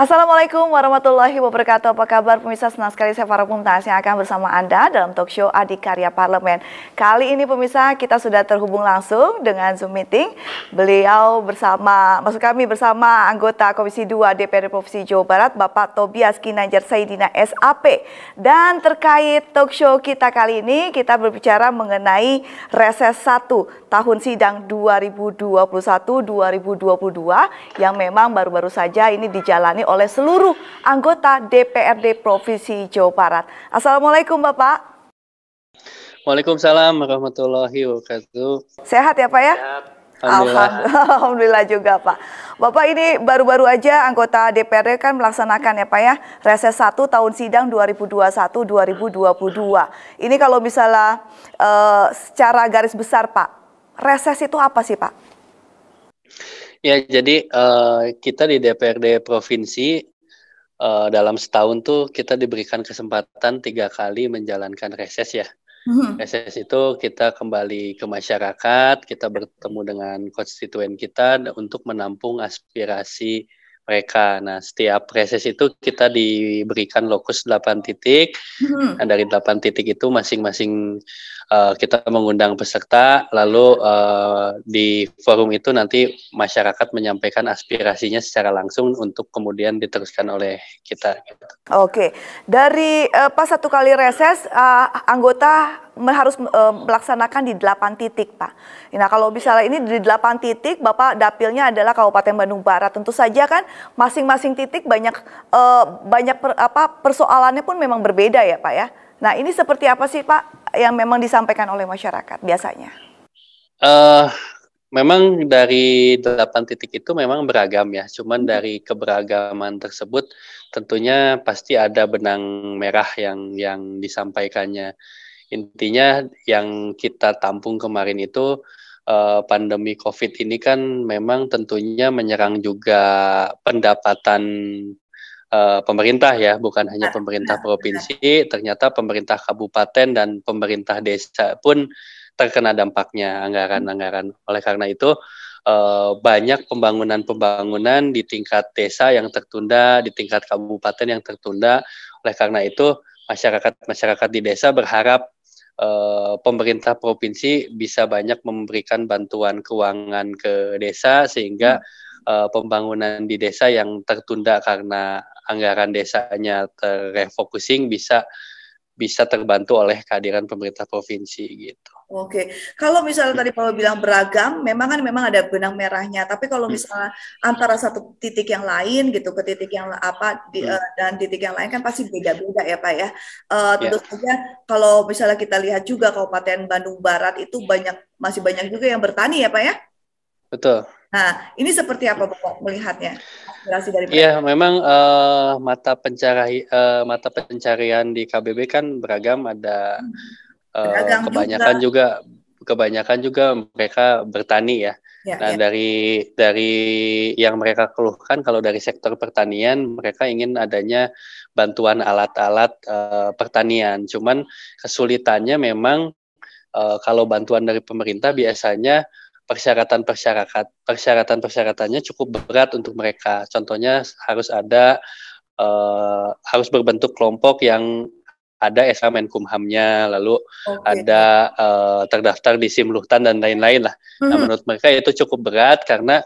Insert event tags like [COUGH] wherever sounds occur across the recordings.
Assalamualaikum warahmatullahi wabarakatuh. Apa kabar pemirsa? Senang sekali saya Farah Muntas yang akan bersama Anda dalam talk show Adik Karya Parlemen. Kali ini pemirsa kita sudah terhubung langsung dengan Zoom meeting. Beliau bersama, maksud kami bersama anggota Komisi 2 DPR Provinsi Jawa Barat, Bapak Tobias Kinanjar Saidina SAP. Dan terkait talk show kita kali ini, kita berbicara mengenai reses 1 tahun sidang 2021-2022 yang memang baru-baru saja ini dijalani oleh seluruh anggota DPRD Provinsi Jawa Barat. Assalamualaikum Bapak. Waalaikumsalam warahmatullahi wabarakatuh. Sehat ya Pak ya? Sehat. Alhamdulillah. Alhamdulillah [LAUGHS] juga Pak. Bapak ini baru-baru aja anggota DPRD kan melaksanakan ya Pak ya reses 1 tahun sidang 2021-2022. Ini kalau misalnya uh, secara garis besar Pak, reses itu apa sih Pak? Ya, jadi uh, kita di DPRD provinsi uh, dalam setahun tuh kita diberikan kesempatan tiga kali menjalankan reses ya. Mm-hmm. Reses itu kita kembali ke masyarakat, kita bertemu dengan konstituen kita untuk menampung aspirasi mereka. Nah, setiap reses itu kita diberikan lokus 8 titik. mm Nah, dari 8 titik itu masing-masing uh, kita mengundang peserta, lalu uh, di forum itu nanti masyarakat menyampaikan aspirasinya secara langsung untuk kemudian diteruskan oleh kita. Gitu. Oke, dari uh, pas satu kali reses, uh, anggota harus uh, melaksanakan di delapan titik, Pak. Nah, kalau misalnya ini di delapan titik, Bapak dapilnya adalah Kabupaten Bandung Barat. Tentu saja kan masing-masing titik banyak uh, banyak per, apa persoalannya pun memang berbeda ya, Pak ya. Nah ini seperti apa sih Pak yang memang disampaikan oleh masyarakat biasanya? Uh, memang dari delapan titik itu memang beragam ya. Cuman hmm. dari keberagaman tersebut tentunya pasti ada benang merah yang yang disampaikannya. Intinya yang kita tampung kemarin itu eh, pandemi COVID ini kan memang tentunya menyerang juga pendapatan Eh, pemerintah ya, bukan hanya nah, pemerintah nah, provinsi, ternyata pemerintah kabupaten dan pemerintah desa pun terkena dampaknya anggaran-anggaran. Oleh karena itu eh, banyak pembangunan-pembangunan di tingkat desa yang tertunda, di tingkat kabupaten yang tertunda. Oleh karena itu masyarakat-masyarakat di desa berharap eh, pemerintah provinsi bisa banyak memberikan bantuan keuangan ke desa sehingga hmm. pembangunan di desa yang tertunda karena anggaran desanya terrefocusing bisa bisa terbantu oleh kehadiran pemerintah provinsi gitu. Oke, kalau misalnya tadi Pak bilang beragam, memang kan memang ada benang merahnya. Tapi kalau hmm. misalnya antara satu titik yang lain gitu ke titik yang apa di, hmm. eh, dan titik yang lain kan pasti beda-beda ya Pak ya. Uh, eh, ya. tentu yeah. saja kalau misalnya kita lihat juga Kabupaten Bandung Barat itu hmm. banyak masih banyak juga yang bertani ya Pak ya. Betul. Nah, ini seperti apa Bapak melihatnya? Iya, memang uh, mata pencari uh, mata pencarian di KBB kan beragam ada uh, kebanyakan juga. juga kebanyakan juga mereka bertani ya. Ya, nah ya. dari dari yang mereka keluhkan kalau dari sektor pertanian mereka ingin adanya bantuan alat-alat uh, pertanian. Cuman kesulitannya memang uh, kalau bantuan dari pemerintah biasanya persyaratan-persyaratan persyaratan-persyaratannya cukup berat untuk mereka. Contohnya harus ada uh, harus berbentuk kelompok yang ada SK Menkumhamnya, lalu oh, okay. ada uh, terdaftar di SIM Luhtan dan lain-lain lah. Mm-hmm. Nah, hmm. menurut mereka itu cukup berat karena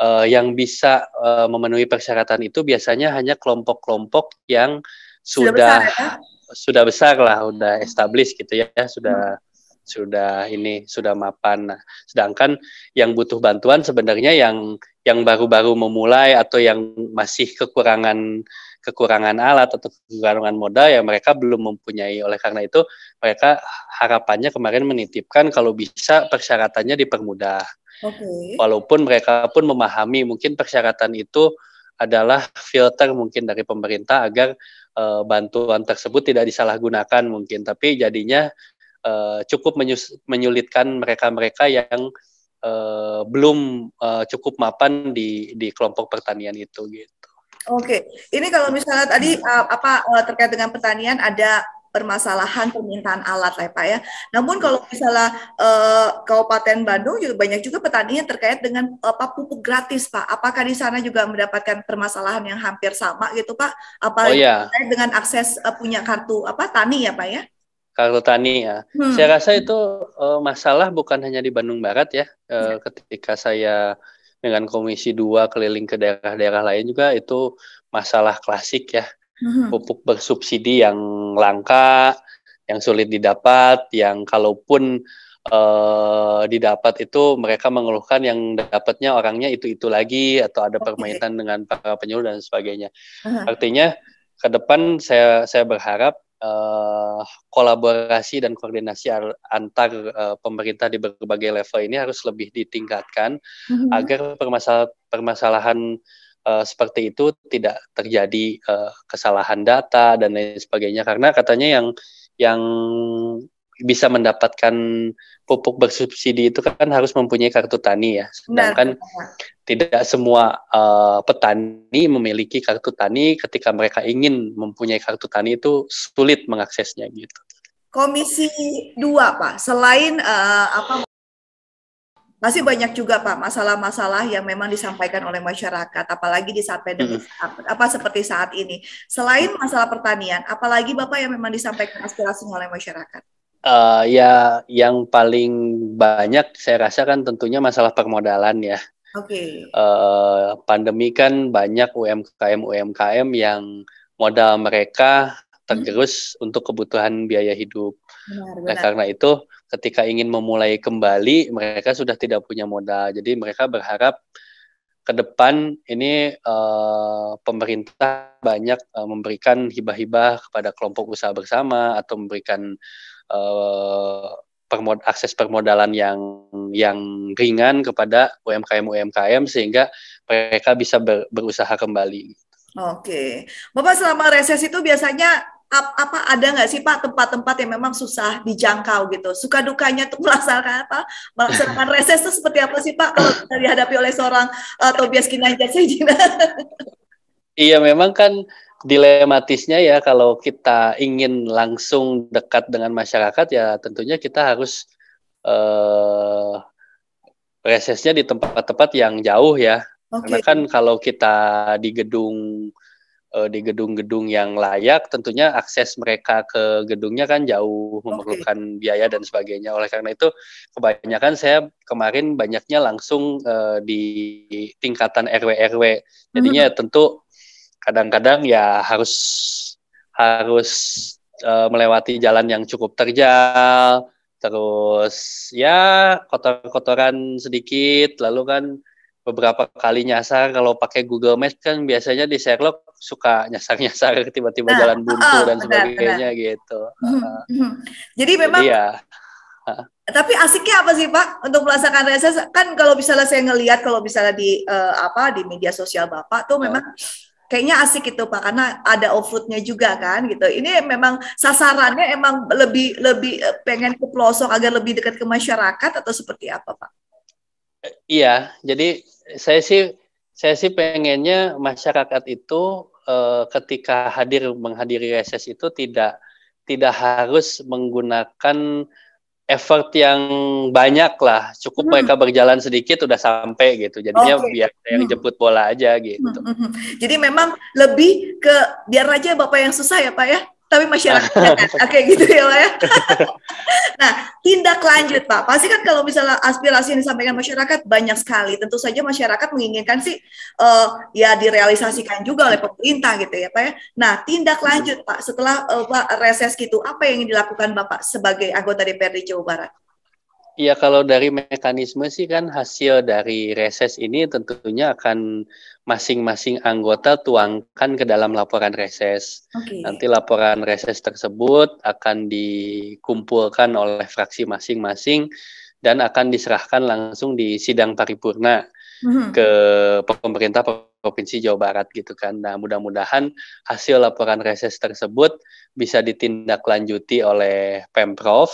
uh, yang bisa uh, memenuhi persyaratan itu biasanya hanya kelompok-kelompok yang sudah sudah besar, ya? sudah besar lah, sudah established gitu ya, sudah mm-hmm sudah ini sudah mapan. Nah, sedangkan yang butuh bantuan sebenarnya yang yang baru-baru memulai atau yang masih kekurangan kekurangan alat atau kekurangan modal yang mereka belum mempunyai. Oleh karena itu, mereka harapannya kemarin menitipkan kalau bisa persyaratannya dipermudah. Okay. Walaupun mereka pun memahami mungkin persyaratan itu adalah filter mungkin dari pemerintah agar e, bantuan tersebut tidak disalahgunakan mungkin, tapi jadinya uh, cukup menyus, menyulitkan mereka-mereka yang uh, belum uh, cukup mapan di di kelompok pertanian itu gitu. Oke, ini kalau misalnya tadi uh, apa uh, terkait dengan pertanian ada permasalahan permintaan alat lah ya Pak ya. Namun hmm. kalau misalnya uh, Kabupaten Bandung juga banyak juga petani yang terkait dengan apa uh, pupuk gratis Pak. Apakah di sana juga mendapatkan permasalahan yang hampir sama gitu Pak? Apa oh, iya. terkait dengan akses uh, punya kartu apa tani ya Pak ya? kartu tani ya. Hmm. Saya rasa itu uh, masalah bukan hanya di Bandung Barat ya. Uh, ya. Ketika saya dengan Komisi 2 keliling ke daerah-daerah lain juga itu masalah klasik ya. Hmm. Pupuk bersubsidi yang langka, yang sulit didapat, yang kalaupun uh, didapat itu mereka mengeluhkan yang dapatnya orangnya itu-itu lagi atau ada permainan dengan para penyuluh dan sebagainya. Uh Artinya ke depan saya saya berharap uh, kolaborasi dan koordinasi antar uh, pemerintah di berbagai level ini harus lebih ditingkatkan mm-hmm. agar permasalahan permasalahan uh, seperti itu tidak terjadi uh, kesalahan data dan lain sebagainya karena katanya yang yang bisa mendapatkan pupuk bersubsidi itu kan harus mempunyai kartu tani ya. Sedangkan nah. tidak semua uh, petani memiliki kartu tani ketika mereka ingin mempunyai kartu tani itu sulit mengaksesnya gitu. Komisi 2, Pak. Selain uh, apa masih banyak juga Pak masalah-masalah yang memang disampaikan oleh masyarakat apalagi di saat pandemi hmm. apa seperti saat ini. Selain masalah pertanian, apalagi Bapak yang memang disampaikan aspirasi oleh masyarakat? Uh, ya yang paling banyak saya rasa kan tentunya masalah permodalan ya. Oke. Okay. Uh, eh, pandemi kan banyak UMKM UMKM yang modal mereka tergerus hmm. untuk kebutuhan biaya hidup. Benar, nah, benar. Nah, karena itu ketika ingin memulai kembali mereka sudah tidak punya modal. Jadi mereka berharap ke depan ini uh, pemerintah banyak uh, memberikan hibah-hibah kepada kelompok usaha bersama atau memberikan Eh, permod akses permodalan yang yang ringan kepada UMKM UMKM sehingga mereka bisa ber, berusaha kembali. Oke, Bapak selama resesi itu biasanya ap, apa ada nggak sih Pak tempat-tempat yang memang susah dijangkau gitu? Suka dukanya untuk [LAUGHS] melaksanakan apa? Melaksanakan reses itu seperti apa sih Pak kalau dihadapi oleh seorang uh, Tobias Kinanjar [LAUGHS] Iya memang kan dilematisnya ya kalau kita ingin langsung dekat dengan masyarakat ya tentunya kita harus eh, resesnya di tempat-tempat yang jauh ya okay. karena kan kalau kita di gedung eh, di gedung-gedung yang layak tentunya akses mereka ke gedungnya kan jauh memerlukan biaya dan sebagainya oleh karena itu kebanyakan saya kemarin banyaknya langsung eh, di tingkatan RW RW jadinya mm -hmm. Ya tentu kadang-kadang ya harus harus uh, melewati jalan yang cukup terjal terus ya kotor-kotoran sedikit lalu kan beberapa kali nyasar kalau pakai Google Maps kan biasanya di Sherlock suka nyasar-nyasar [LAUGHS] tiba-tiba nah, jalan buntu oh, dan benar, sebagainya benar. gitu. Hmm, ah. hmm, Jadi memang Iya. [LAUGHS] Tapi asiknya apa sih Pak untuk melaksanakan reses kan kalau misalnya saya ngelihat kalau misalnya di uh, apa di media sosial Bapak tuh ah. memang uh kayaknya asik itu Pak karena ada offroadnya juga kan gitu. Ini memang sasarannya emang lebih lebih eh, pengen ke pelosok agar lebih dekat ke masyarakat atau seperti apa Pak? Eh, iya, jadi saya sih saya sih pengennya masyarakat itu eh, ketika hadir menghadiri reses itu tidak tidak harus menggunakan effort yang banyak lah cukup hmm. mereka berjalan sedikit udah sampai gitu jadinya okay. biar yang hmm. jemput bola aja gitu hmm, hmm, hmm. jadi memang lebih ke biar aja bapak yang susah ya pak ya tapi masyarakat [LAUGHS] oke okay, gitu ya Pak ya. [LAUGHS] nah, tindak lanjut Pak. Pasti kan kalau misalnya aspirasi yang disampaikan masyarakat banyak sekali. Tentu saja masyarakat menginginkan sih uh, ya direalisasikan juga oleh pemerintah gitu ya Pak ya. Nah, tindak iya. lanjut Pak setelah uh, Pak reses gitu apa yang dilakukan Bapak sebagai anggota DPRD Jawa Barat? Ya kalau dari mekanisme sih kan hasil dari reses ini tentunya akan masing-masing anggota tuangkan ke dalam laporan reses. Okay. Nanti laporan reses tersebut akan dikumpulkan oleh fraksi masing-masing dan akan diserahkan langsung di sidang paripurna mm-hmm. ke pemerintah provinsi Jawa Barat gitu kan. Nah mudah-mudahan hasil laporan reses tersebut bisa ditindaklanjuti oleh pemprov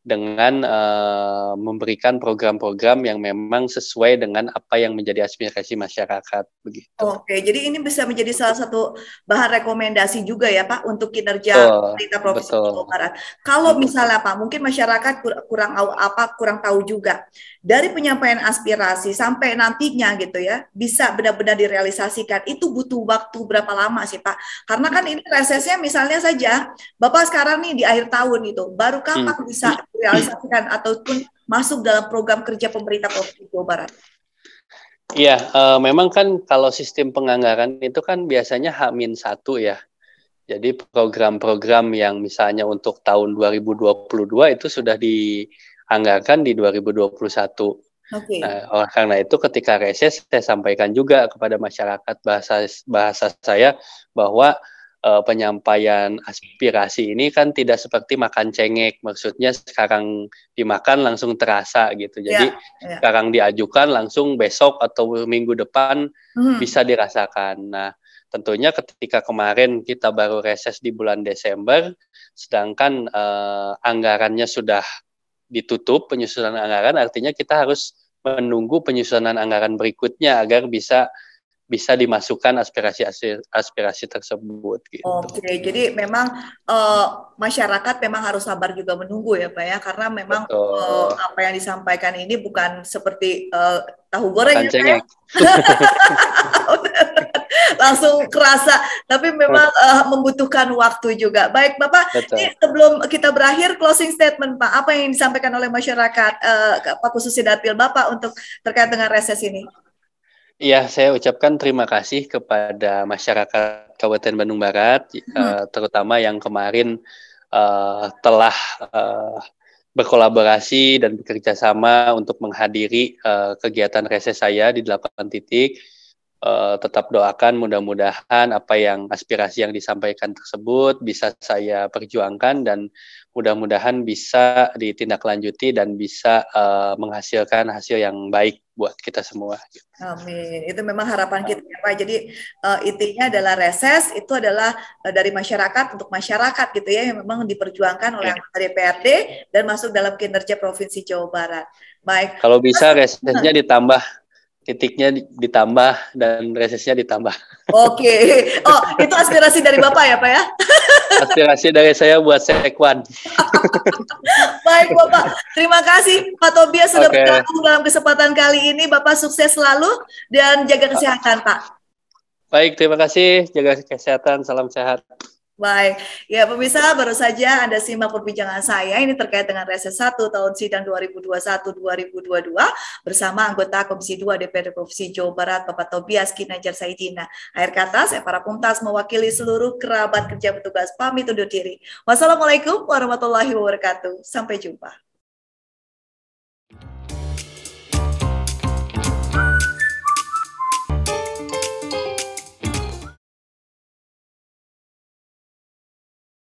dengan uh, memberikan program-program yang memang sesuai dengan apa yang menjadi aspirasi masyarakat begitu. Oke, jadi ini bisa menjadi salah satu bahan rekomendasi juga ya Pak untuk kinerja pemerintah provinsi Jawa Barat. Kalau misalnya Pak, mungkin masyarakat kurang tahu apa kurang tahu juga dari penyampaian aspirasi sampai nantinya gitu ya bisa benar-benar direalisasikan itu butuh waktu berapa lama sih Pak? Karena kan ini resesnya misalnya saja Bapak sekarang nih di akhir tahun gitu, baru kapan hmm. bisa realisasikan ataupun masuk dalam program kerja pemerintah Provinsi Jawa Barat? Iya, uh, memang kan kalau sistem penganggaran itu kan biasanya H-1 ya. Jadi program-program yang misalnya untuk tahun 2022 itu sudah dianggarkan di 2021. Okay. Nah, oleh karena itu ketika reses saya sampaikan juga kepada masyarakat bahasa bahasa saya bahwa uh, penyampaian aspirasi ini kan tidak seperti makan cengek, maksudnya sekarang dimakan langsung terasa gitu. Ya, Jadi yeah, yeah. sekarang diajukan langsung besok atau minggu depan mm. bisa dirasakan. Nah, tentunya ketika kemarin kita baru reses di bulan Desember, sedangkan uh, anggarannya sudah ditutup penyusunan anggaran, artinya kita harus menunggu penyusunan anggaran berikutnya agar bisa bisa dimasukkan aspirasi-aspirasi tersebut. Gitu. Oke, jadi memang uh, masyarakat memang harus sabar juga menunggu ya Pak ya, karena memang eh, apa yang disampaikan ini bukan seperti uh, tahu goreng bukan ya, ya? [LAUGHS] langsung kerasa tapi memang uh, membutuhkan waktu juga baik bapak Betul. ini sebelum kita berakhir closing statement pak apa yang disampaikan oleh masyarakat uh, pak khususnya dapil bapak untuk terkait dengan reses ini Iya, saya ucapkan terima kasih kepada masyarakat Kabupaten Bandung Barat, eh, hmm. uh, terutama yang kemarin uh, telah uh, berkolaborasi dan bekerja sama untuk menghadiri uh, kegiatan reses saya di delapan titik uh, tetap doakan mudah-mudahan apa yang aspirasi yang disampaikan tersebut bisa saya perjuangkan dan mudah-mudahan bisa ditindaklanjuti dan bisa uh, menghasilkan hasil yang baik buat kita semua. Amin. Itu memang harapan kita ya Pak. Jadi uh, intinya adalah reses itu adalah uh, dari masyarakat untuk masyarakat gitu ya yang memang diperjuangkan oleh ya. DPRD dan masuk dalam kinerja Provinsi Jawa Barat. Baik. Kalau bisa resesnya ditambah titiknya ditambah dan resesnya ditambah. Oke. Okay. Oh, itu aspirasi dari Bapak ya, Pak ya? aspirasi dari saya buat sekwan. [LAUGHS] Baik, Bapak. Terima kasih Pak Tobias sudah okay. bergabung dalam kesempatan kali ini. Bapak sukses selalu dan jaga kesehatan, Pak. Baik, terima kasih. Jaga kesehatan. Salam sehat. Baik, ya pemirsa baru saja Anda simak perbincangan saya ini terkait dengan reses 1 tahun sidang 2021-2022 bersama anggota Komisi 2 DPD Provinsi Jawa Barat Bapak Tobias Kinajar Saidina. Akhir kata saya para puntas mewakili seluruh kerabat kerja petugas pamit undur diri. Wassalamualaikum warahmatullahi wabarakatuh. Sampai jumpa.